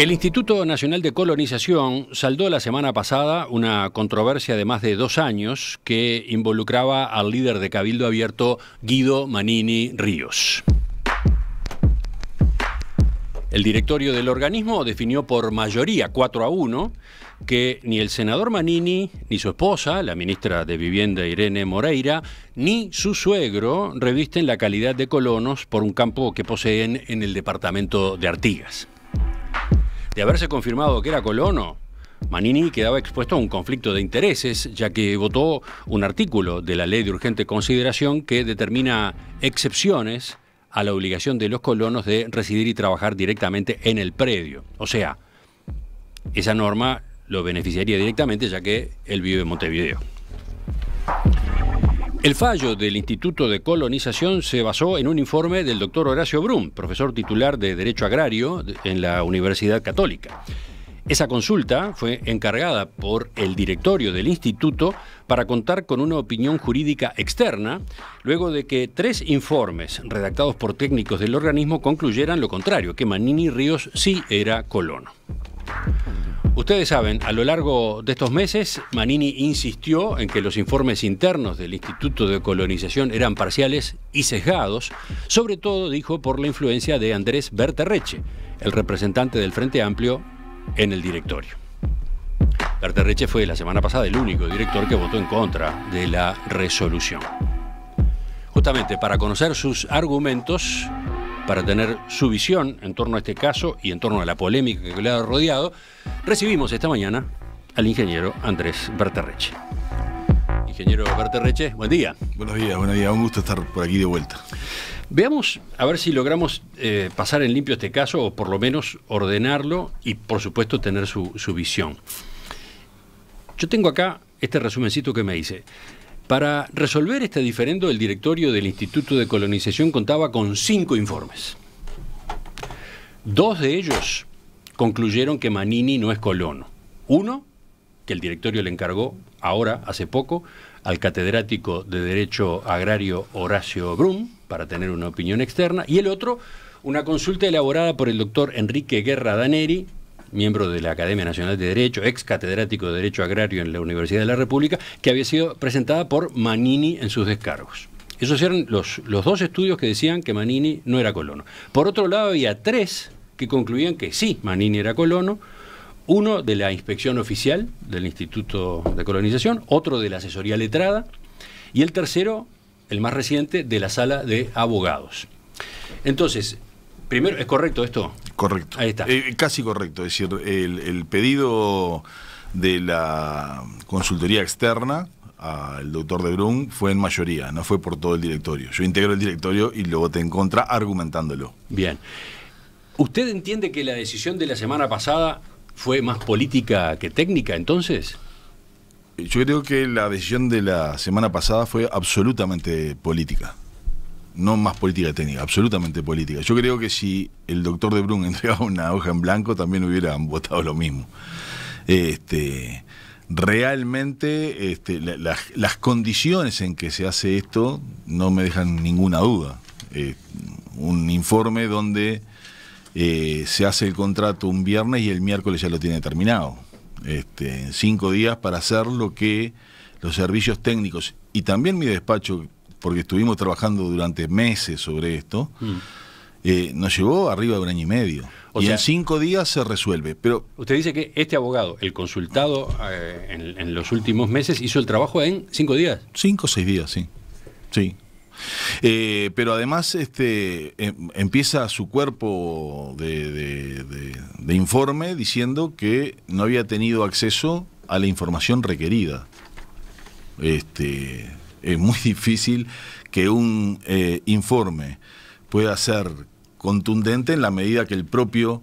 El Instituto Nacional de Colonización saldó la semana pasada una controversia de más de dos años que involucraba al líder de Cabildo Abierto, Guido Manini Ríos. El directorio del organismo definió por mayoría 4 a 1 que ni el senador Manini, ni su esposa, la ministra de Vivienda Irene Moreira, ni su suegro revisten la calidad de colonos por un campo que poseen en el departamento de Artigas. De haberse confirmado que era colono, Manini quedaba expuesto a un conflicto de intereses, ya que votó un artículo de la ley de urgente consideración que determina excepciones a la obligación de los colonos de residir y trabajar directamente en el predio. O sea, esa norma lo beneficiaría directamente ya que él vive en Montevideo. El fallo del Instituto de Colonización se basó en un informe del doctor Horacio Brum, profesor titular de Derecho Agrario en la Universidad Católica. Esa consulta fue encargada por el directorio del instituto para contar con una opinión jurídica externa, luego de que tres informes redactados por técnicos del organismo concluyeran lo contrario, que Manini Ríos sí era colono. Ustedes saben, a lo largo de estos meses, Manini insistió en que los informes internos del Instituto de Colonización eran parciales y sesgados, sobre todo, dijo, por la influencia de Andrés Berterreche, el representante del Frente Amplio en el directorio. Berterreche fue la semana pasada el único director que votó en contra de la resolución. Justamente para conocer sus argumentos, para tener su visión en torno a este caso y en torno a la polémica que le ha rodeado, recibimos esta mañana al ingeniero Andrés Berterreche. Ingeniero Berterreche, buen día. Buenos días, buen día. un gusto estar por aquí de vuelta. Veamos a ver si logramos eh, pasar en limpio este caso o por lo menos ordenarlo y por supuesto tener su, su visión. Yo tengo acá este resumencito que me dice. Para resolver este diferendo, el directorio del Instituto de Colonización contaba con cinco informes. Dos de ellos concluyeron que Manini no es colono. Uno, que el directorio le encargó ahora, hace poco, al catedrático de Derecho Agrario Horacio Brum, para tener una opinión externa, y el otro, una consulta elaborada por el doctor Enrique Guerra Daneri, miembro de la Academia Nacional de Derecho, ex catedrático de Derecho Agrario en la Universidad de la República, que había sido presentada por Manini en sus descargos. Esos eran los, los dos estudios que decían que Manini no era colono. Por otro lado, había tres que concluían que sí, Manini era colono, uno de la inspección oficial del Instituto de Colonización, otro de la asesoría letrada y el tercero, el más reciente, de la sala de abogados. Entonces, Primero, ¿es correcto esto? Correcto. Ahí está. Eh, casi correcto. Es decir, el, pedido de la consultoría externa al doctor De Brun fue en mayoría, no fue por todo el directorio. Yo integro el directorio y lo voté en contra argumentándolo. Bien. ¿Usted entiende que la decisión de la semana pasada fue más política que técnica entonces? Yo creo que la decisión de la semana pasada fue absolutamente política no más política técnica, absolutamente política. Yo creo que si el doctor de Brun entregaba una hoja en blanco, también hubieran votado lo mismo. Este, realmente este, las condiciones en que se hace esto no me dejan ninguna duda. Eh, un informe donde eh, se hace el contrato un viernes y el miércoles ya lo tiene terminado. Este, en cinco días para hacer lo que los servicios técnicos y también mi despacho porque estuvimos trabajando durante meses sobre esto, mm. eh, nos llevó arriba de un año y medio. y en cinco días se resuelve. Pero usted dice que este abogado, el consultado eh, en, los últimos meses, hizo el trabajo en cinco días. Cinco o seis días, sí. Sí. Eh, pero además este, em, empieza su cuerpo de, de informe diciendo que no había tenido acceso a la información requerida. Este, es muy difícil que un eh, informe pueda ser contundente en la medida que el propio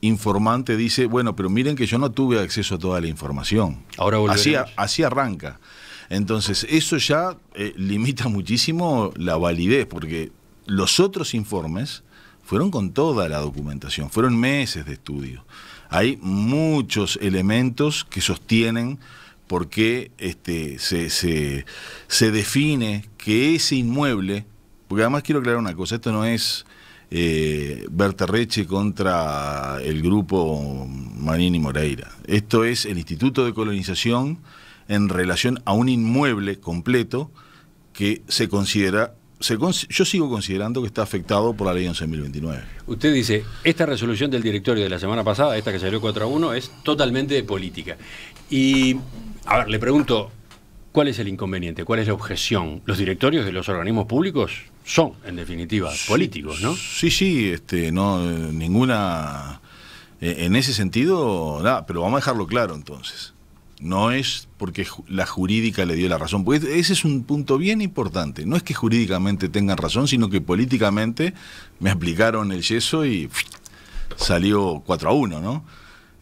informante dice, bueno, pero miren que yo no tuve acceso a toda la información. Ahora así, así arranca. Entonces, eso ya eh, limita muchísimo la validez, porque los otros informes fueron con toda la documentación, fueron meses de estudio. Hay muchos elementos que sostienen ...porque este, se, define que ese inmueble, porque además quiero aclarar una cosa, esto no es eh, Reche contra el grupo Marini Moreira, esto es el Instituto de Colonización en relación a un inmueble completo que se considera yo sigo considerando que está afectado por la ley 11.029. Usted dice, esta resolución del directorio de la semana pasada, esta que salió 4 a 1, es totalmente política. Y a ver, le pregunto, ¿cuál es el inconveniente? ¿Cuál es la objeción? Los directorios de los organismos públicos son, en definitiva, políticos, ¿no? Sí, sí, este, no, ninguna... Eh, en ese sentido, nada, pero vamos a dejarlo claro entonces. No es porque la jurídica le dio la razón, porque ese es un punto bien importante. No es que jurídicamente tengan razón, sino que políticamente me aplicaron el yeso y salió 4 a 1, ¿no?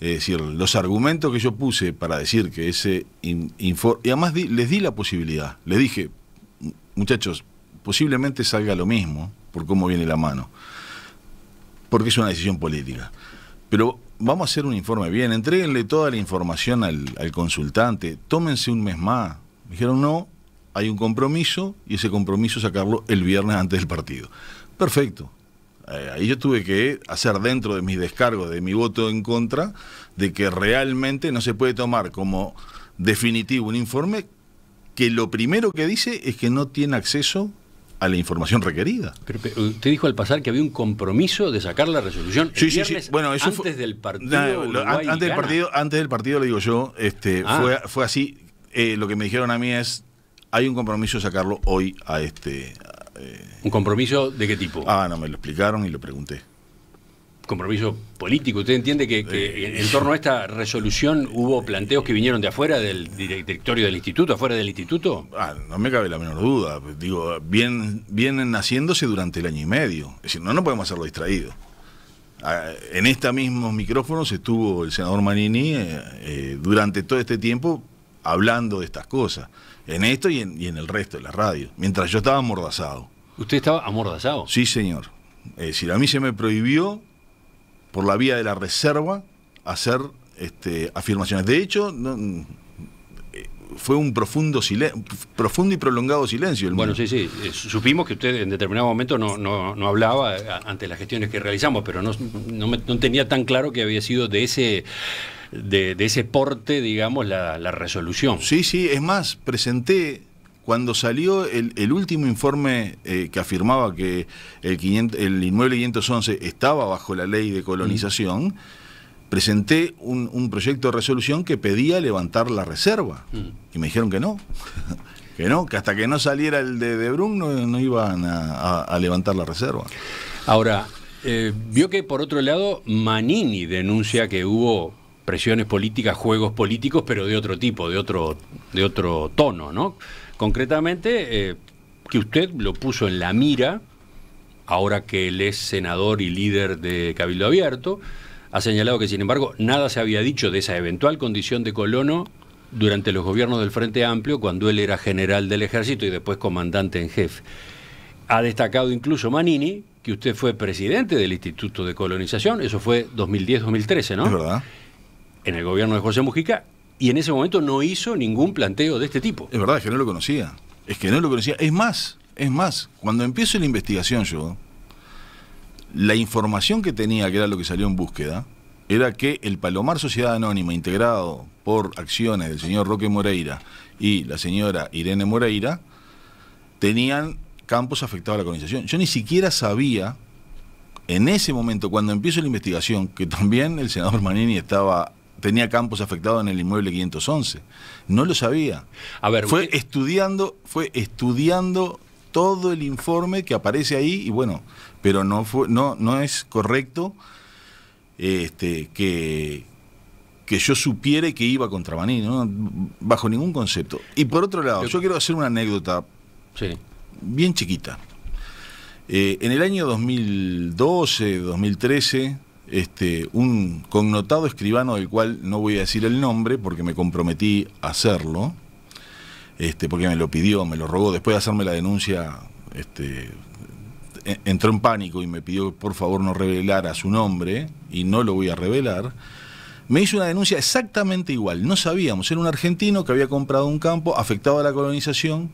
Es decir, los argumentos que yo puse para decir que ese informe... Y además les di la posibilidad, les dije, muchachos, posiblemente salga lo mismo por cómo viene la mano, porque es una decisión política. Pero vamos a hacer un informe bien, entreguenle toda la información al, consultante, tómense un mes más. dijeron, no, hay un compromiso y ese compromiso sacarlo el viernes antes del partido. Perfecto, eh, ahí yo tuve que hacer dentro de mi descargo, de mi voto en contra, de que realmente no se puede tomar como definitivo un informe que lo primero que dice es que no tiene acceso a la información requerida. Pero, pero, usted dijo al pasar que había un compromiso de sacar la resolución sí, Bueno, eso antes del partido. antes del partido, antes digo yo, este, ah. fue, fue así. Eh, lo que me dijeron a mí es hay un compromiso de sacarlo hoy a este ¿Un compromiso de qué tipo? Ah, no, me lo explicaron y lo pregunté. ¿Compromiso político? ¿Usted entiende que, en torno a esta resolución hubo planteos que vinieron de afuera del directorio del instituto, afuera del instituto? Ah, no me cabe la menor duda. Digo, bien, vienen haciéndose durante el año y medio. Es decir, no, no podemos hacerlo distraído. Ah, en este mismo micrófono se estuvo el senador Manini eh, eh, durante todo este tiempo hablando de estas cosas en esto y en, y en el resto de la radio, mientras yo estaba amordazado. ¿Usted estaba amordazado? Sí, señor. Es decir, a mí se me prohibió, por la vía de la reserva, hacer este, afirmaciones. De hecho, mm, eh, fue un profundo profundo y prolongado silencio. bueno, sí, sí. Eh, supimos que usted en determinado momento no, hablaba eh, ante las gestiones que realizamos, pero no, no, tenía tan claro que había sido de ese de, ese porte, digamos, la, resolución. Sí, sí, es más, presenté cuando salió el, último informe eh, que afirmaba que el, 500, inmueble 511 estaba bajo la ley de colonización. Mm. presenté un, proyecto de resolución que pedía levantar la reserva. Mm. Y me dijeron que no. que no, que hasta que no saliera el de, de no, iban a, levantar la reserva. Ahora, eh, vio que por otro lado Manini denuncia que hubo presiones políticas, juegos políticos, pero de otro tipo, de otro, de otro tono, ¿no? Concretamente, eh, que usted lo puso en la mira, ahora que él es senador y líder de Cabildo Abierto, ha señalado que, sin embargo, nada se había dicho de esa eventual condición de colono durante los gobiernos del Frente Amplio, cuando él era general del ejército y después comandante en jefe. Ha destacado incluso Manini que usted fue presidente del Instituto de Colonización, eso fue 2010-2013, ¿no? Es verdad en el gobierno de José Mujica y en ese momento no hizo ningún planteo de este tipo. Es verdad, es que no lo conocía. Es que no lo conocía. Es más, es más, cuando empiezo la investigación yo, la información que tenía, que era lo que salió en búsqueda, era que el Palomar Sociedad Anónima, integrado por acciones del señor Roque Moreira y la señora Irene Moreira, tenían campos afectados a la colonización. Yo ni siquiera sabía, en ese momento, cuando empiezo la investigación, que también el senador Manini estaba tenía campos afectados en el inmueble 511. No lo sabía. fue estudiando, fue estudiando todo el informe que aparece ahí y bueno, pero no fue, no, no es correcto este, que, que yo supiere que iba contra Maní, bajo ningún concepto. Y por otro lado, yo quiero hacer una anécdota bien chiquita. Eh, en el año 2012, 2013, este, un connotado escribano del cual no voy a decir el nombre porque me comprometí a hacerlo, este, porque me lo pidió, me lo rogó, después de hacerme la denuncia, este, entró en pánico y me pidió por favor no revelara su nombre y no lo voy a revelar. Me hizo una denuncia exactamente igual, no sabíamos, era un argentino que había comprado un campo afectado a la colonización,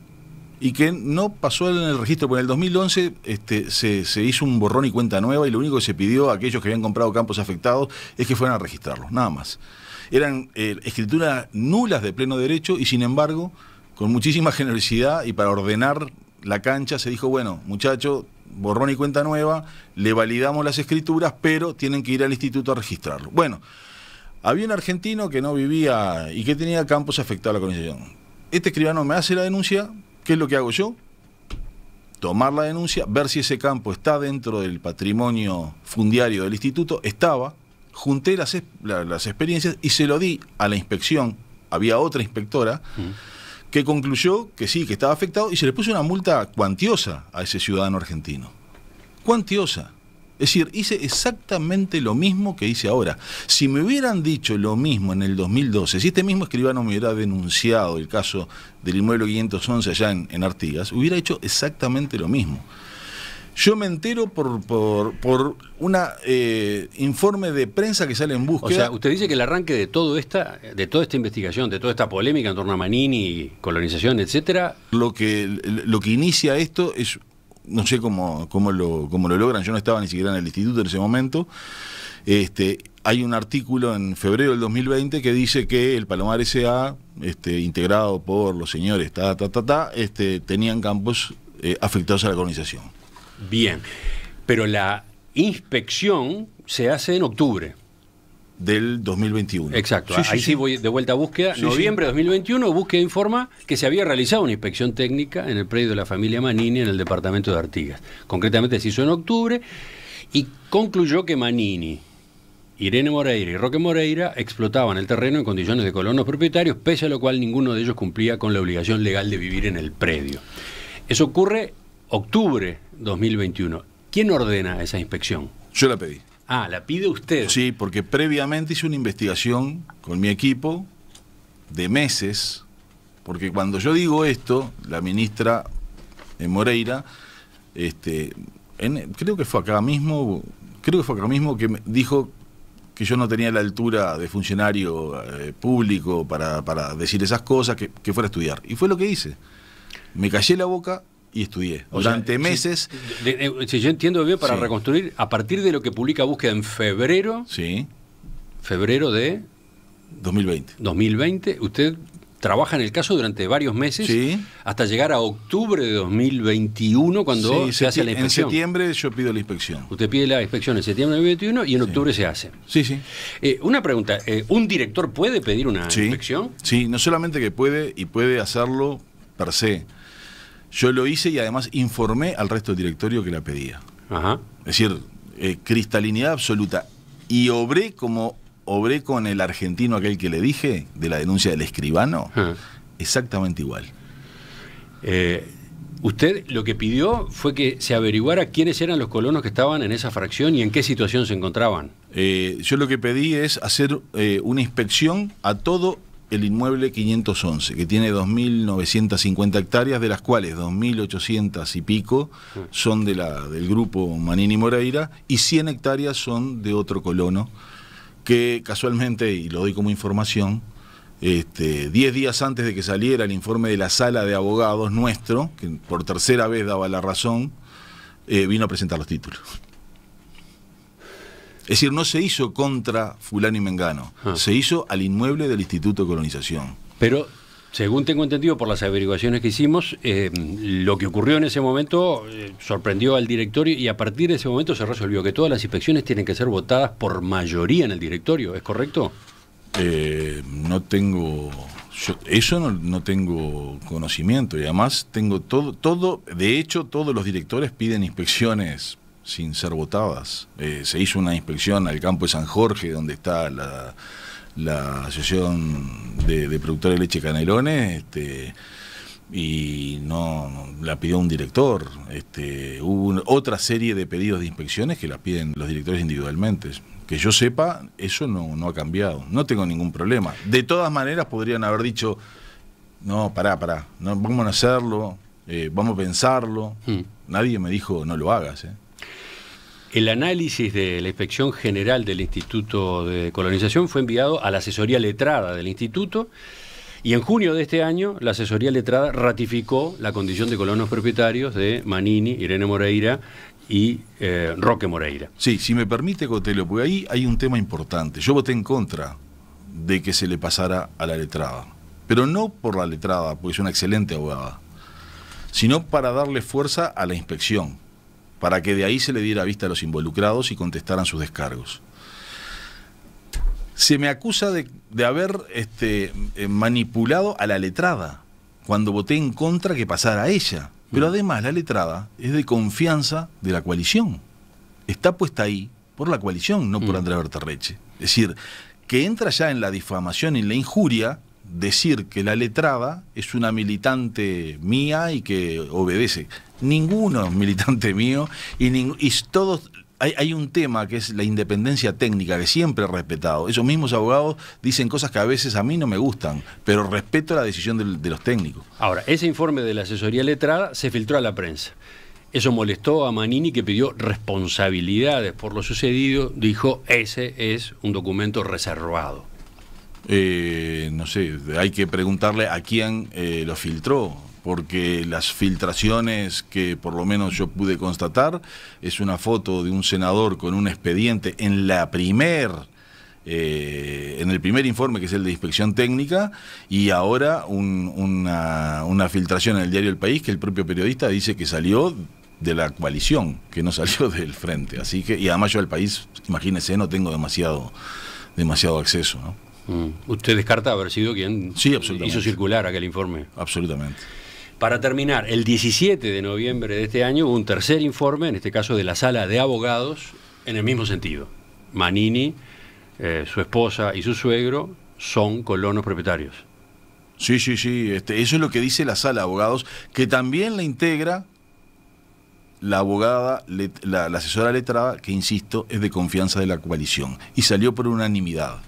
y que no pasó en el registro, porque en el 2011 este, se, hizo un borrón y cuenta nueva y lo único que se pidió a aquellos que habían comprado campos afectados es que fueran a registrarlos, nada más. Eran eh, escrituras nulas de pleno derecho y sin embargo, con muchísima generosidad y para ordenar la cancha se dijo, bueno, muchachos, borrón y cuenta nueva, le validamos las escrituras, pero tienen que ir al instituto a registrarlo. Bueno, había un argentino que no vivía y que tenía campos afectados a la colonización. Este escribano me hace la denuncia, ¿Qué es lo que hago yo? Tomar la denuncia, ver si ese campo está dentro del patrimonio fundiario del instituto, estaba, junté las, las experiencias y se lo di a la inspección, había otra inspectora, que concluyó que sí, que estaba afectado y se le puso una multa cuantiosa a ese ciudadano argentino. Cuantiosa. Es decir, hice exactamente lo mismo que hice ahora. Si me hubieran dicho lo mismo en el 2012, si este mismo escribano me hubiera denunciado el caso del inmueble 511 allá en, Artigas, hubiera hecho exactamente lo mismo. Yo me entero por, por, por un eh, informe de prensa que sale en búsqueda. O sea, usted dice que el arranque de todo esta, de toda esta investigación, de toda esta polémica en torno a Manini, colonización, etcétera. Lo que, lo que inicia esto es no sé cómo, cómo, lo, lo logran, yo no estaba ni siquiera en el instituto en ese momento. Este, hay un artículo en febrero del 2020 que dice que el Palomar S.A., este, integrado por los señores, ta, ta, ta, este, tenían campos eh, afectados a la colonización. Bien, pero la inspección se hace en octubre del 2021. Exacto, ahí sí, voy de vuelta a búsqueda. Noviembre de 2021, búsqueda e informa que se había realizado una inspección técnica en el predio de la familia Manini en el departamento de Artigas. Concretamente se hizo en octubre y concluyó que Manini, Irene Moreira y Roque Moreira explotaban el terreno en condiciones de colonos propietarios, pese a lo cual ninguno de ellos cumplía con la obligación legal de vivir en el predio. Eso ocurre octubre 2021. ¿Quién ordena esa inspección? Yo la pedí. Ah, la pide usted. Sí, porque previamente hice una investigación con mi equipo de meses, porque cuando yo digo esto, la ministra eh, Moreira, este, creo que fue acá mismo, creo que fue acá mismo que dijo que yo no tenía la altura de funcionario eh, público para, decir esas cosas, que, que fuera a estudiar. Y fue lo que hice. Me callé la boca y estudié durante meses. Eh, si, yo entiendo bien, para reconstruir, a partir de lo que publica Búsqueda en febrero. Sí. Febrero de. 2020. 2020, usted trabaja en el caso durante varios meses sí. hasta llegar a octubre de 2021 cuando se hace la inspección. En septiembre yo pido la inspección. Usted pide la inspección en septiembre de 2021 y en octubre se hace. Sí, sí. Eh, una pregunta, eh, ¿un director puede pedir una inspección? Sí, no solamente que puede y puede hacerlo per se yo lo hice y además informé al resto del directorio que la pedía. Es decir, eh, cristalinidad absoluta. Y obré como obré con el argentino aquel que le dije, de la denuncia del escribano, exactamente igual. Eh, usted lo que pidió fue que se averiguara quiénes eran los colonos que estaban en esa fracción y en qué situación se encontraban. Eh, yo lo que pedí es hacer una inspección a todo el inmueble 511, que tiene 2.950 hectáreas, de las cuales 2.800 y pico mm. son de la, del grupo Manini Moreira y 100 hectáreas son de otro colono, que casualmente, y lo doy como información, 10 este, días antes de que saliera el informe de la sala de abogados nuestro, que por tercera vez daba la razón, eh, vino a presentar los títulos. Es decir, no se hizo contra fulano y mengano, ah. se hizo al inmueble del Instituto de Colonización. Pero según tengo entendido por las averiguaciones que hicimos, eh, lo que ocurrió en ese momento eh, sorprendió al directorio y a partir de ese momento se resolvió que todas las inspecciones tienen que ser votadas por mayoría en el directorio, ¿es correcto? Eh, no tengo... eso no, no, tengo conocimiento y además tengo todo, todo, de hecho todos los directores piden inspecciones sin ser votadas. Eh, se hizo una inspección al campo de San Jorge, donde está la, la Asociación de, Productores de Leche Canelones, este, y no la pidió un director. Este, hubo otra serie de pedidos de inspecciones que las piden los directores individualmente. Que yo sepa, eso no, ha cambiado. No tengo ningún problema. De todas maneras, podrían haber dicho, no, pará, pará, no, vamos a hacerlo, eh, vamos a pensarlo. Hmm. Nadie me dijo, no lo hagas. Eh. El análisis de la Inspección General del Instituto de Colonización fue enviado a la asesoría letrada del instituto y en junio de este año la asesoría letrada ratificó la condición de colonos propietarios de Manini, Irene Moreira y eh, Roque Moreira. Sí, si me permite, Cotelo, porque ahí hay un tema importante. Yo voté en contra de que se le pasara a la letrada, pero no por la letrada, porque es una excelente abogada, sino para darle fuerza a la inspección para que de ahí se le diera vista a los involucrados y contestaran sus descargos. Se me acusa de, haber este, eh, manipulado a la letrada cuando voté en contra que pasara ella. Pero mm. además la letrada es de confianza de la coalición. Está puesta ahí por la coalición, no por mm. Andrea Bertarreche. Es decir, que entra ya en la difamación y en la injuria decir que la letrada es una militante mía y que obedece ninguno militante mío y, todos hay, un tema que es la independencia técnica, que siempre he respetado. Esos mismos abogados dicen cosas que a veces a mí no me gustan, pero respeto la decisión de los técnicos. Ahora, ese informe de la asesoría letrada se filtró a la prensa. Eso molestó a Manini, que pidió responsabilidades por lo sucedido. Dijo, ese es un documento reservado. Eh, no sé, hay que preguntarle a quién eh, lo filtró porque las filtraciones que por lo menos yo pude constatar es una foto de un senador con un expediente en la primer eh, en el primer informe, que es el de inspección técnica, y ahora una, filtración en el diario El País que el propio periodista dice que salió de la coalición, que no salió del frente. Así que, y además yo al país, imagínese, no tengo demasiado, demasiado acceso. Mm. ¿Usted descarta haber sido quien hizo circular aquel informe? Absolutamente para terminar, el 17 de noviembre de este año hubo un tercer informe, en este caso de la sala de abogados, en el mismo sentido. Manini, eh, su esposa y su suegro son colonos propietarios. Sí, sí, sí, este, eso es lo que dice la sala de abogados, que también la integra la abogada, la asesora letrada, que insisto, es de confianza de la coalición, y salió por unanimidad.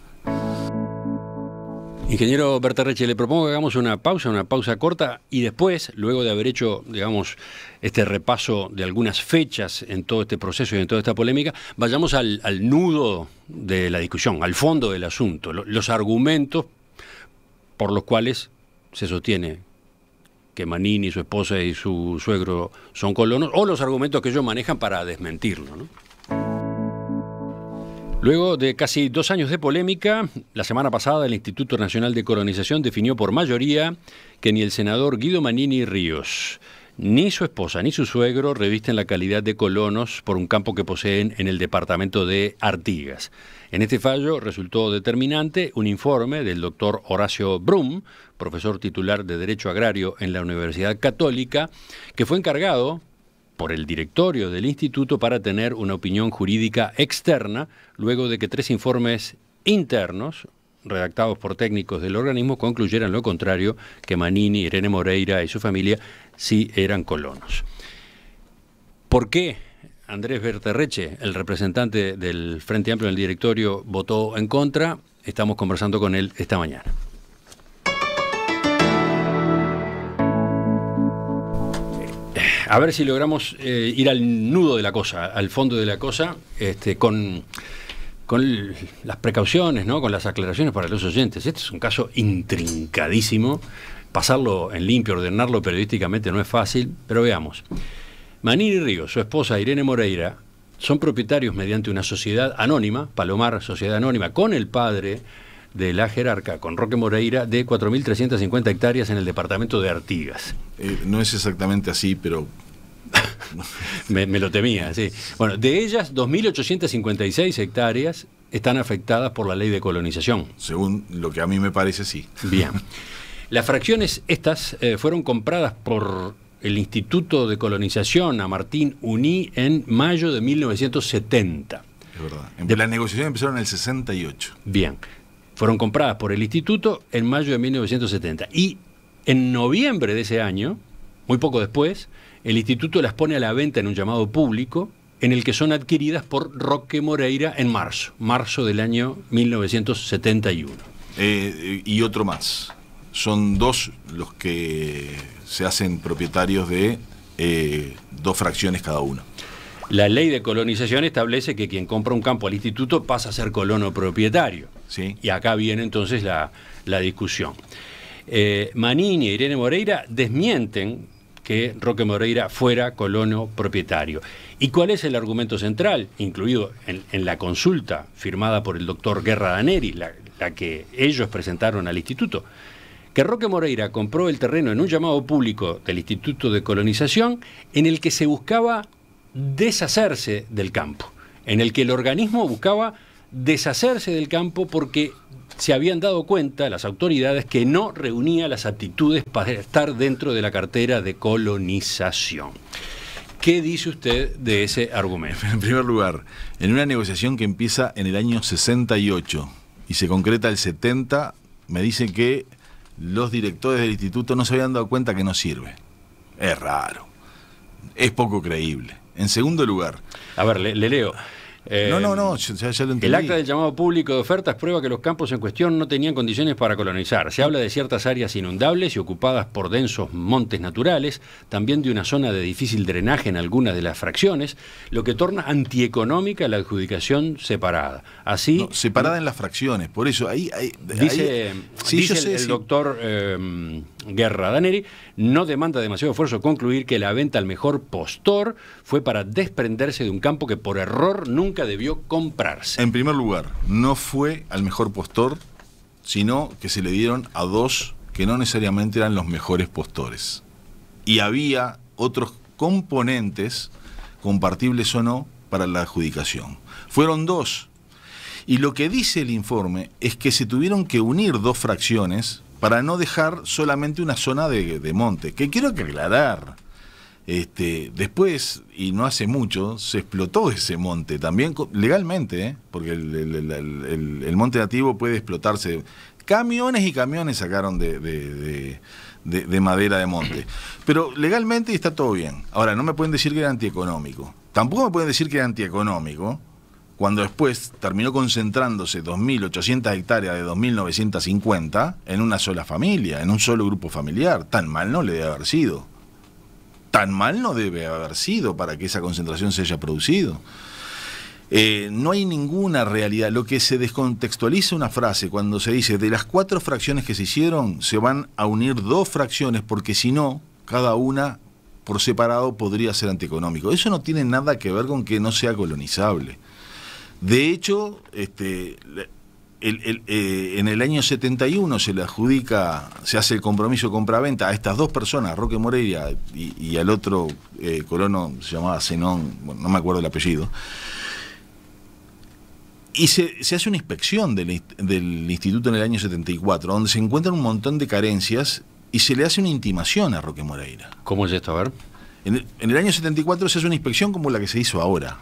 Ingeniero Bertarreche, le propongo que hagamos una pausa, una pausa corta, y después, luego de haber hecho, digamos, este repaso de algunas fechas en todo este proceso y en toda esta polémica, vayamos al, nudo de la discusión, al fondo del asunto, los argumentos por los cuales se sostiene que Manini, su esposa y su suegro son colonos, o los argumentos que ellos manejan para desmentirlo. ¿no? Luego de casi dos años de polémica, la semana pasada el Instituto Nacional de Colonización definió por mayoría que ni el senador Guido Manini Ríos, ni su esposa, ni su suegro revisten la calidad de colonos por un campo que poseen en el departamento de Artigas. En este fallo resultó determinante un informe del doctor Horacio Brum, profesor titular de Derecho Agrario en la Universidad Católica, que fue encargado por el directorio del instituto para tener una opinión jurídica externa, luego de que tres informes internos, redactados por técnicos del organismo, concluyeran lo contrario, que Manini, Irene Moreira y su familia sí eran colonos. ¿Por qué Andrés Berterreche, el representante del Frente Amplio en el directorio, votó en contra? Estamos conversando con él esta mañana. a ver si logramos eh, ir al nudo de la cosa, al fondo de la cosa, este, con, las precauciones, ¿no? con las aclaraciones para los oyentes. Este es un caso intrincadísimo. Pasarlo en limpio, ordenarlo periodísticamente no es fácil, pero veamos. Manini Ríos, su esposa Irene Moreira, son propietarios mediante una sociedad anónima, Palomar Sociedad Anónima, con el padre de la jerarca, con Roque Moreira, de 4.350 hectáreas en el departamento de Artigas. Eh, no es exactamente así, pero me, lo temía, sí. Bueno, de ellas, 2.856 hectáreas están afectadas por la ley de colonización. Según lo que a mí me parece, sí. Bien. Las fracciones estas eh, fueron compradas por el Instituto de Colonización a Martín Uní en mayo de 1970. Es verdad. De... Las negociaciones empezaron en el 68. Bien. Fueron compradas por el instituto en mayo de 1970. Y en noviembre de ese año, muy poco después, el instituto las pone a la venta en un llamado público en el que son adquiridas por Roque Moreira en marzo, marzo del año 1971. Eh, y otro más. Son dos los que se hacen propietarios de eh, dos fracciones cada uno. La ley de colonización establece que quien compra un campo al instituto pasa a ser colono propietario. Sí. Y acá viene entonces la, discusión. Eh, Manini e Irene Moreira desmienten que Roque Moreira fuera colono propietario. ¿Y cuál es el argumento central, incluido en, la consulta firmada por el doctor Guerra Daneri, la que ellos presentaron al instituto? que Roque Moreira compró el terreno en un llamado público del Instituto de Colonización en el que se buscaba deshacerse del campo, en el que el organismo buscaba deshacerse del campo porque se habían dado cuenta las autoridades que no reunía las actitudes para estar dentro de la cartera de colonización. ¿Qué dice usted de ese argumento? En primer lugar, en una negociación que empieza en el año 68 y se concreta el 70, me dice que los directores del instituto no se habían dado cuenta que no sirve. Es raro. Es poco creíble. En segundo lugar... A ver, le leo. Eh, no, no, no, El acta del llamado público de ofertas prueba que los campos en cuestión no tenían condiciones para colonizar. Se habla de ciertas áreas inundables y ocupadas por densos montes naturales, también de una zona de difícil drenaje en algunas de las fracciones, lo que torna antieconómica la adjudicación separada. Así. separada en las fracciones, por eso ahí. dice, el, doctor. Em, Guerra Daneri, no demanda demasiado esfuerzo concluir que la venta al mejor postor fue para desprenderse de un campo que por error nunca debió comprarse. En primer lugar, no fue al mejor postor, sino que se le dieron a dos que no necesariamente eran los mejores postores. Y había otros componentes, compartibles o no, para la adjudicación. Fueron dos. Y lo que dice el informe es que se tuvieron que unir dos fracciones para no dejar solamente una zona de, monte, que quiero aclarar. Este, después, y no hace mucho, se explotó ese monte también legalmente, ¿eh? porque el, monte nativo puede explotarse. Camiones y camiones sacaron de, de, madera de monte. Pero legalmente está todo bien. Ahora, no me pueden decir que era antieconómico. Tampoco me pueden decir que era antieconómico cuando después terminó concentrándose 2.800 hectáreas de 2.950 en una sola familia, en un solo grupo familiar. Tan mal no le debe haber sido. Tan mal no debe haber sido para que esa concentración se haya producido. Eh, no hay ninguna realidad. Lo que se descontextualiza una frase cuando se dice de las cuatro fracciones que se hicieron, se van a unir dos fracciones, porque si no, cada una por separado podría ser antieconómico. Eso no tiene nada que ver con que no sea colonizable. De hecho, este, eh, en el año 71 se le adjudica, se hace el compromiso de compra-venta a estas dos personas, Roque Moreira y, al otro eh, colono, se llamaba Zenón, no me acuerdo el apellido. Y se, hace una inspección del, instituto en el año 74, donde se encuentran un montón de carencias y se le hace una intimación a Roque Moreira. ¿Cómo es esto? A ver. En el, en el año 74 se hace una inspección como la que se hizo ahora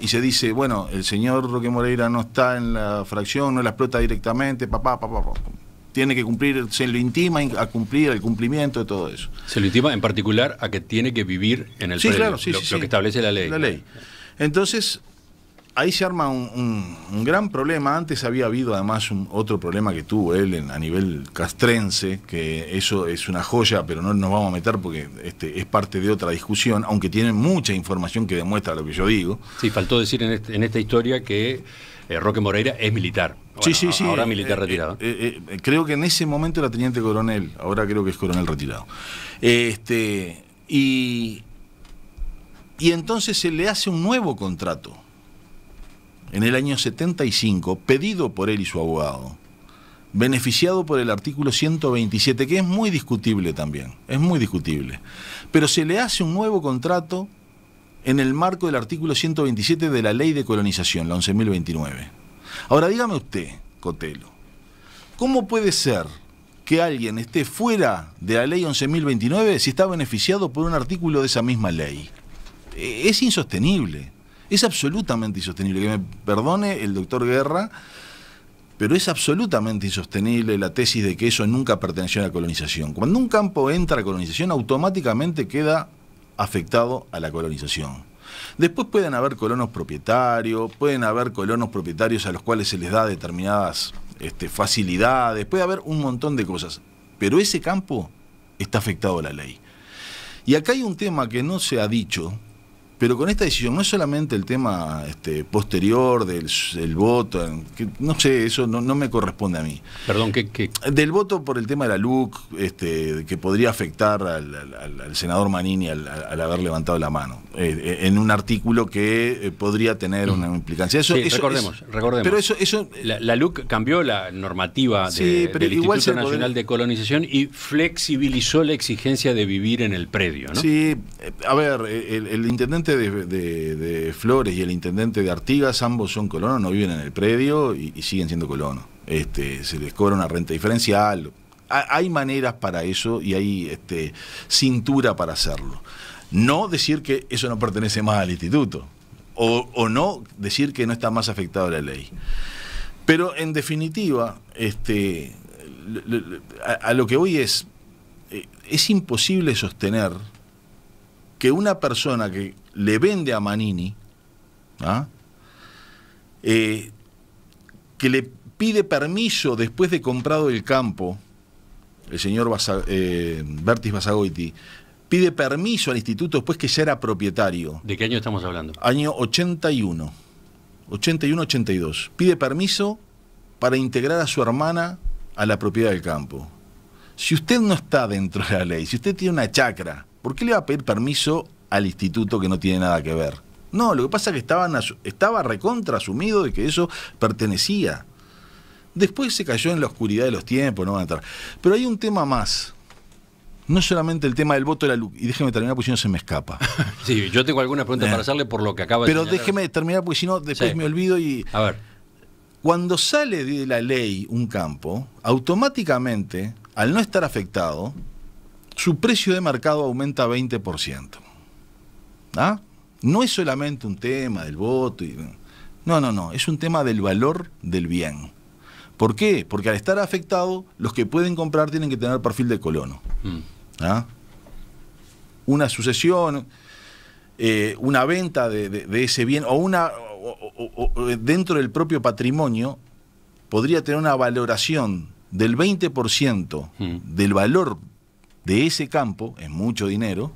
y se dice, bueno, el señor Roque Moreira no está en la fracción, no la explota directamente, papá, papá, papá. Tiene que cumplir, se lo intima a cumplir el cumplimiento de todo eso. Se lo intima en particular a que tiene que vivir en el sí, predio, claro, sí, lo, que establece la ley. La ley. Entonces, ahí se arma un, gran problema. Antes había habido además un, otro problema que tuvo él a nivel castrense, que eso es una joya, pero no nos vamos a meter porque este, es parte de otra discusión, aunque tiene mucha información que demuestra lo que yo digo. Sí, faltó decir en, este, esta historia que eh, Roque Moreira es militar. sí, sí, sí. Ahora eh, militar eh, retirado. creo que en ese momento era teniente coronel, ahora creo que es coronel retirado. Este, y, y entonces se le hace un nuevo contrato en el año 75, pedido por él y su abogado, beneficiado por el artículo 127, que es muy discutible también, es muy discutible. Pero se le hace un nuevo contrato en el marco del artículo 127 de la ley de colonización, la 11.029. Ahora dígame usted, Cotelo, ¿cómo puede ser que alguien esté fuera de la ley 11.029 si está beneficiado por un artículo de esa misma ley? E, es insostenible. Es absolutamente insostenible. Que me perdone el doctor Guerra, pero es absolutamente insostenible la tesis de que eso nunca perteneció a la colonización. Cuando un campo entra a colonización, automáticamente queda afectado a la colonización. Después pueden haber colonos propietarios, pueden haber colonos propietarios a los cuales se les da determinadas este, facilidades, puede haber un montón de cosas, pero ese campo está afectado a la ley. Y acá hay un tema que no se ha dicho, pero con esta decisión no es solamente el tema este, posterior del voto, no sé, eso no, me corresponde a mí. Perdón, ¿qué, Del voto por el tema de la LUC, este, que podría afectar al, senador Manini al, haber levantado la mano, eh, eh, en un artículo que eh, podría tener una mm. implicancia. Eso, sí, recordemos, recordemos. Pero eso, eso, la, LUC cambió la normativa del Instituto Nacional de Colonización y flexibilizó la exigencia de vivir en el predio, ¿no? Sí, a ver, el intendente de, Flores y el intendente de Artigas, ambos son colonos, no viven en el predio y, siguen siendo colonos. Este, se les cobra una renta diferencial. hay maneras para eso y hay este, cintura para hacerlo. No decir que eso no pertenece más al instituto. O, no decir que no está más afectado la ley. Pero en definitiva, este, a, lo que hoy es, eh, es imposible sostener que una persona que le vende a Manini, ¿ah? eh, que le pide permiso después de comprado el campo, el señor eh, Bertis Basagoiti, pide permiso al instituto después que ya era propietario. ¿De qué año estamos hablando? Año 81, 81-82. Pide permiso para integrar a su hermana a la propiedad del campo. Si usted no está dentro de la ley, si usted tiene una chacra, ¿por qué le va a pedir permiso al instituto que no tiene nada que ver? No, lo que pasa es que estaba recontra asumido de que eso pertenecía. Después se cayó en la oscuridad de los tiempos, no van a entrar. Pero hay un tema más. No solamente el tema del voto de la luz. Y déjeme terminar porque si no se me escapa. sí, yo tengo algunas preguntas eh. para hacerle por lo que acaba de Pero déjeme terminar porque si no después me olvido y. A ver. Cuando sale de la ley un campo, automáticamente, al no estar afectado, su precio de mercado aumenta 20%. ¿Ah? No es solamente un tema del voto. Y... No, no, no, es un tema del valor del bien. ¿Por qué? Porque al estar afectado, los que pueden comprar tienen que tener perfil de colono. Mm. ¿Ah? Una sucesión, eh, una venta de, ese bien o una o, eh, dentro del propio patrimonio podría tener una valoración del 20% mm. del valor de ese campo, es mucho dinero,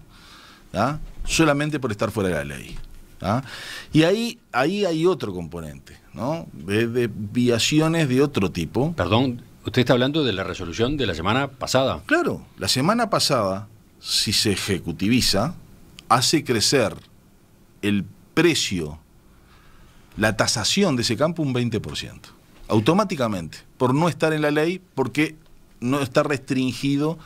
¿ah? solamente por estar fuera de la ley. ¿ah? Y ahí, ahí hay otro componente, ¿no? De de otro tipo. Perdón, usted está hablando de la resolución de la semana pasada. Claro, la semana pasada, si se ejecutiviza, hace crecer el precio, la tasación de ese campo un 20%, automáticamente, por no estar en la ley, porque no está restringido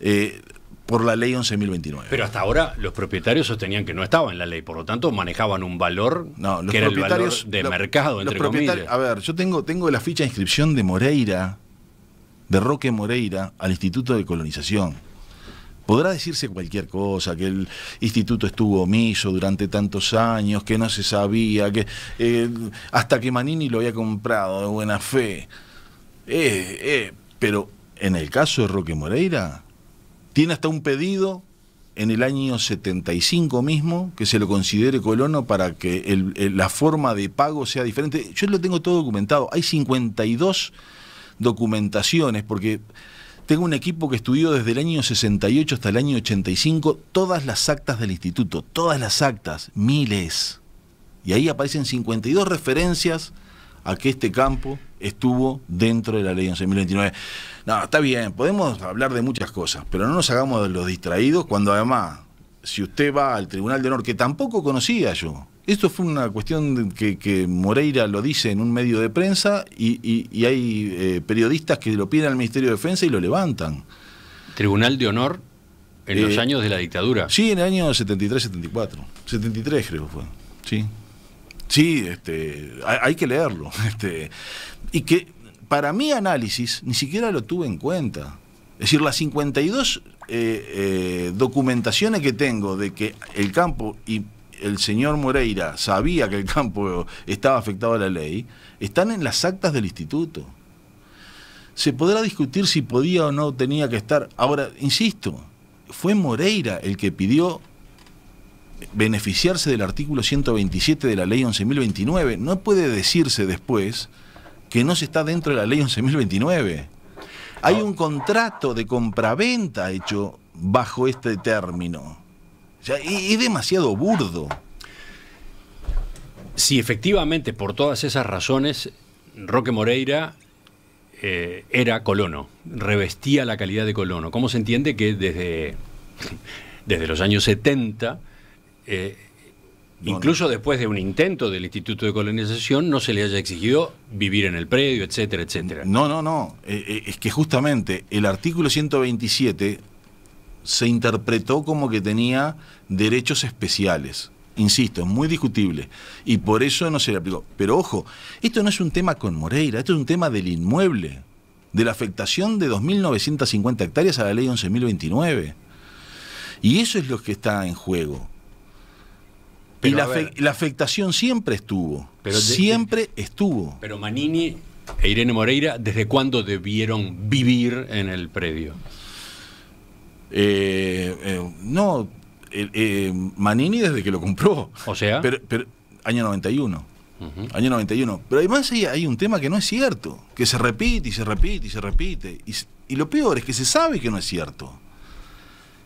eh, por la ley 11.029. Pero hasta ahora los propietarios sostenían que no estaba en la ley, por lo tanto manejaban un valor no, que era de mercado, los A ver, yo tengo, tengo la ficha de inscripción de Moreira, de Roque Moreira, al Instituto de Colonización. Podrá decirse cualquier cosa, que el instituto estuvo omiso durante tantos años, que no se sabía, que eh, hasta que Manini lo había comprado de buena fe. Eh, pero en el caso de Roque Moreira, tiene hasta un pedido en el año 75 mismo que se lo considere colono para que la forma de pago sea diferente. Yo lo tengo todo documentado. Hay 52 documentaciones porque tengo un equipo que estudió desde el año 68 hasta el año 85 todas las actas del instituto, todas las actas, miles. Y ahí aparecen 52 referencias a que este campo estuvo dentro de la ley 11.029. No, está bien, podemos hablar de muchas cosas, pero no nos hagamos de los distraídos cuando además, si usted va al Tribunal de Honor, que tampoco conocía yo, esto fue una cuestión que, Moreira lo dice en un medio de prensa y, hay eh, periodistas que lo piden al Ministerio de Defensa y lo levantan. Tribunal de Honor en los eh, años de la dictadura. Sí, en el año 73-74. 73 creo fue. Sí. Sí, este, hay, hay que leerlo. Este, y que para mi análisis ni siquiera lo tuve en cuenta. Es decir, las 52 eh, eh, documentaciones que tengo de que el campo y el señor Moreira sabía que el campo estaba afectado a la ley, están en las actas del instituto. Se podrá discutir si podía o no tenía que estar. Ahora, insisto, fue Moreira el que pidió beneficiarse del artículo 127 de la ley 11.029. No puede decirse después que no se está dentro de la ley 11.029. Hay ah. un contrato de compraventa hecho bajo este término. es demasiado burdo. Si efectivamente por todas esas razones Roque Moreira eh, era colono, revestía la calidad de colono, ¿cómo se entiende que desde, desde los años 70 Incluso después de un intento del Instituto de Colonización no se le haya exigido vivir en el predio, etcétera, etcétera. No, no, no. Eh, eh, es que justamente el artículo 127 se interpretó como que tenía derechos especiales. Insisto, es muy discutible. Y por eso no se le aplicó. Pero ojo, esto no es un tema con Moreira, esto es un tema del inmueble, de la afectación de 2.950 hectáreas a la ley 11.029. Y eso es lo que está en juego y la, afectación siempre estuvo. siempre estuvo. Pero Manini e Irene Moreira, ¿desde cuándo debieron vivir en el predio? Eh, eh, no, eh, Manini desde que lo compró. O sea. año 91. Año 91. Pero además hay, un tema que no es cierto, que se repite y se repite y se repite. y lo peor es que se sabe que no es cierto.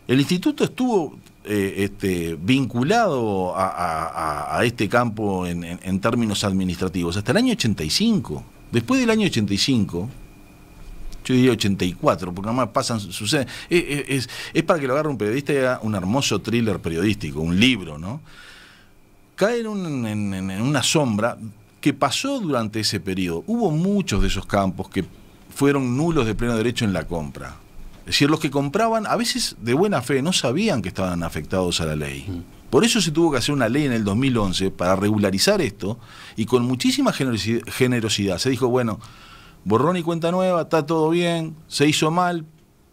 El instituto estuvo eh, este, vinculado a, este campo en, términos administrativos hasta el año 85. Después del año 85, yo diría 84, porque más pasan, sucede eh, eh, Es, para que lo agarre un periodista y haga un hermoso thriller periodístico, un libro, ¿no? Cae en, una sombra que pasó durante ese periodo. Hubo muchos de esos campos que fueron nulos de pleno derecho en la compra. Es decir, los que compraban, a veces de buena fe, no sabían que estaban afectados a la ley. Mm. Por eso se tuvo que hacer una ley en el 2011 para regularizar esto y con muchísima generosidad. Se dijo, bueno, borrón y cuenta nueva, está todo bien, se hizo mal,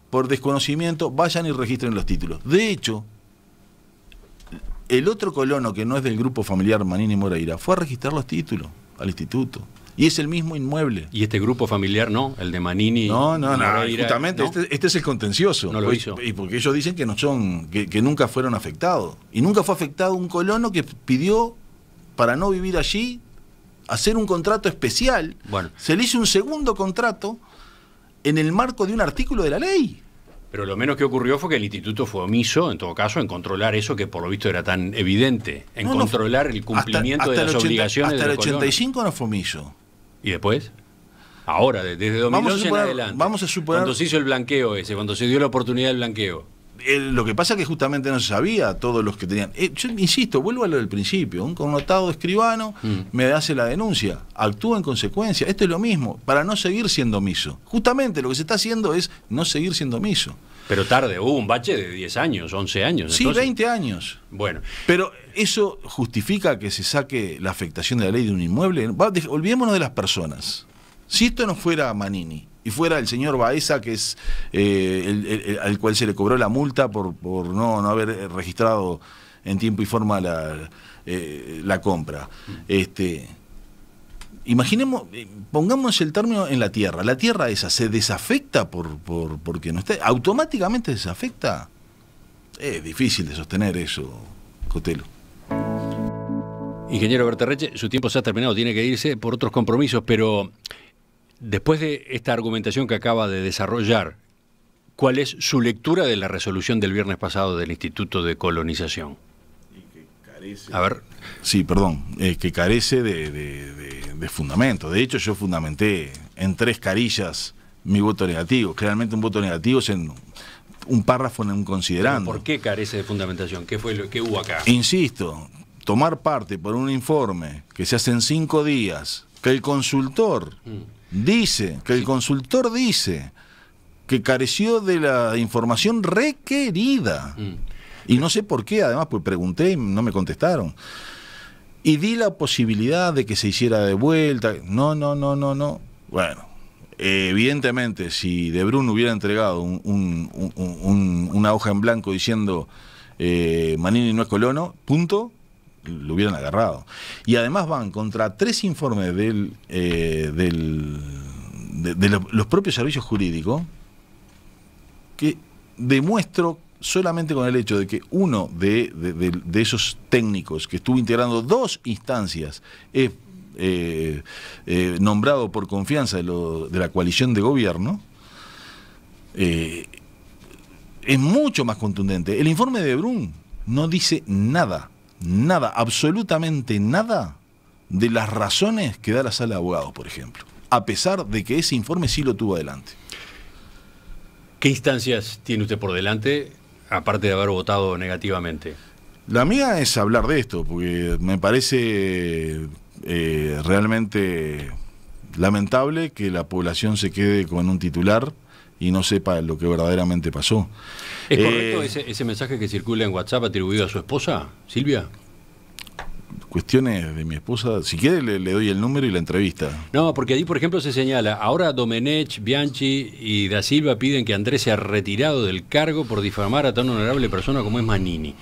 por desconocimiento, vayan y registren los títulos. De hecho, el otro colono que no es del grupo familiar Manini Moreira fue a registrar los títulos al instituto. Y es el mismo inmueble. ¿Y este grupo familiar no? El de Manini. No, no, no. Justamente, Este, este, es el contencioso. No lo pues, hizo. Y porque ellos dicen que no son, que, nunca fueron afectados. Y nunca fue afectado un colono que pidió para no vivir allí hacer un contrato especial. Bueno. Se le hizo un segundo contrato en el marco de un artículo de la ley. Pero lo menos que ocurrió fue que el instituto fue omiso, en todo caso, en controlar eso que por lo visto era tan evidente, en controlar el cumplimiento de las obligaciones. Hasta de Hasta el 85 no fue omiso. ¿Y después? Ahora, desde 2011 vamos a en adelante. Vamos a Cuando se hizo el blanqueo ese, cuando se dio la oportunidad del blanqueo. lo que pasa es que justamente no se sabía todos los que tenían. Eh, yo insisto, vuelvo a lo del principio. Un connotado escribano mm. me hace la denuncia, actúa en consecuencia. Esto es lo mismo, para no seguir siendo omiso. Justamente lo que se está haciendo es no seguir siendo omiso. Pero tarde, hubo un bache de 10 años, 11 años. Sí, 20 años. Bueno. Pero eso justifica que se saque la afectación de la ley de un inmueble. olvidémonos de las personas. Si esto no fuera Manini y fuera el señor Baeza, que es eh, al cual se le cobró la multa por, por no, no haber eh, registrado en tiempo y forma la, eh, la compra. Mm. Este imaginemos, eh, pongamos el término en la Tierra. La Tierra esa se desafecta por, por porque no esté, automáticamente desafecta. Es difícil de sostener eso, Cotelo. Ingeniero Berterreche, su tiempo se ha terminado, tiene que irse por otros compromisos, pero después de esta argumentación que acaba de desarrollar, ¿cuál es su lectura de la resolución del viernes pasado del Instituto de Colonización? A ver. Sí, perdón, que carece de, fundamento. De hecho, yo fundamenté en tres carillas mi voto negativo. realmente un voto negativo es en un párrafo en un considerando. ¿Por qué carece de fundamentación? ¿Qué fue lo que hubo acá? Insisto, tomar parte por un informe que se hace en cinco días, que el consultor mm. dice, que el consultor dice que careció de la información requerida. Mm. Y no sé por qué, además, pues pregunté y no me contestaron. Y di la posibilidad de que se hiciera de vuelta. No, no, no, no, no. Bueno, evidentemente, si De Bruno hubiera entregado una hoja en blanco diciendo eh, Manini no es colono, punto, lo hubieran agarrado. Y además van contra tres informes del, eh, del, de, los, propios servicios jurídicos que demuestro solamente con el hecho de que uno de, esos técnicos que estuvo integrando dos instancias es eh, eh, nombrado por confianza de, la coalición de gobierno, eh, es mucho más contundente. El informe de Brun no dice nada, nada, absolutamente nada de las razones que da la sala de abogados, por ejemplo, a pesar de que ese informe sí lo tuvo adelante. ¿Qué instancias tiene usted por delante? aparte de haber votado negativamente? La mía es hablar de esto, porque me parece eh, realmente lamentable que la población se quede con un titular y no sepa lo que verdaderamente pasó. ¿Es eh, correcto ese, ese mensaje que circula en WhatsApp atribuido a su esposa, Silvia? cuestiones de mi esposa, si quiere le, doy el número y la entrevista. No, porque ahí, por ejemplo, se señala, ahora Domenech, Bianchi y Da Silva piden que Andrés sea retirado del cargo por difamar a tan honorable persona como es Manini.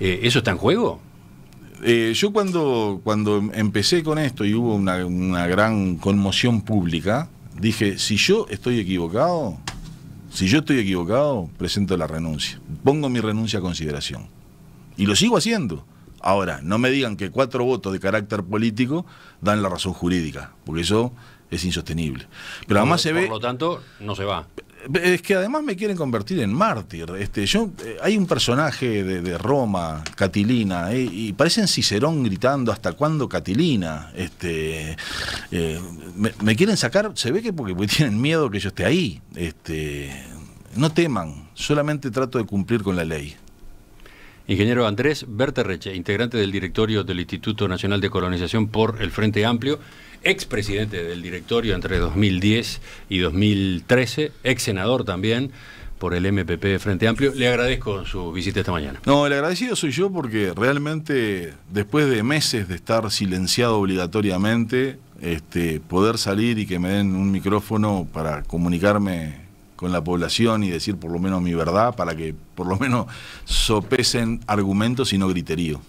Eh, ¿Eso está en juego? Eh, yo cuando, cuando empecé con esto y hubo una, una gran conmoción pública, dije, si yo estoy equivocado, si yo estoy equivocado, presento la renuncia. Pongo mi renuncia a consideración. Y lo sigo haciendo. Ahora, no me digan que cuatro votos de carácter político dan la razón jurídica, porque eso es insostenible. Pero además se ve. Por lo tanto, no se va. Es que además me quieren convertir en mártir. Este, yo, eh, hay un personaje de, Roma, Catilina, eh, y parecen Cicerón gritando hasta cuándo Catilina. Este, eh, me, quieren sacar, se ve que porque, porque, tienen miedo que yo esté ahí. Este, no teman, solamente trato de cumplir con la ley. Ingeniero Andrés Berterreche, integrante del directorio del Instituto Nacional de Colonización por el Frente Amplio, ex presidente del directorio entre 2010 y 2013, ex senador también por el MPP de Frente Amplio. Le agradezco su visita esta mañana. No, el agradecido soy yo porque realmente después de meses de estar silenciado obligatoriamente, este, poder salir y que me den un micrófono para comunicarme con la población y decir por lo menos mi verdad para que por lo menos sopesen argumentos y no griterío.